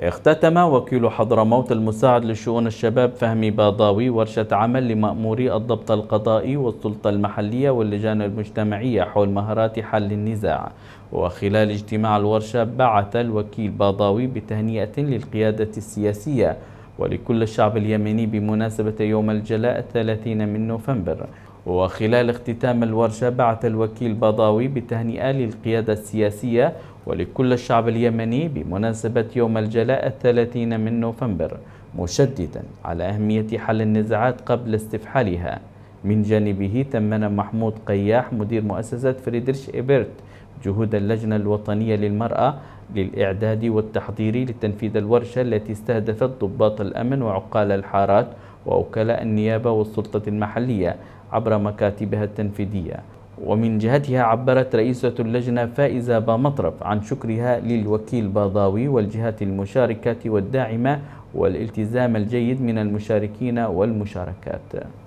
اختتم وكيل حضرموت المساعد لشؤون الشباب فهمي باضاوي ورشة عمل لمأموري الضبط القضائي والسلطة المحلية واللجان المجتمعية حول مهارات حل النزاع وخلال اجتماع الورشة بعث الوكيل باضاوي بتهنئة للقيادة السياسية ولكل الشعب اليمني بمناسبة يوم الجلاء 30 من نوفمبر وخلال اختتام الورشة بعث الوكيل بضاوي بتهنئة للقيادة السياسية ولكل الشعب اليمني بمناسبة يوم الجلاء الثلاثين من نوفمبر مشددا على أهمية حل النزاعات قبل استفحالها من جانبه تمنى محمود قياح مدير مؤسسة فريدريش إبرت جهود اللجنة الوطنية للمرأة للإعداد والتحضير لتنفيذ الورشة التي استهدفت ضباط الأمن وعقال الحارات ووكلاء النيابة والسلطة المحلية عبر مكاتبها التنفيذية ومن جهتها عبرت رئيسة اللجنة فائزة بامطرب عن شكرها للوكيل باضاوي والجهات المشاركة والداعمة والالتزام الجيد من المشاركين والمشاركات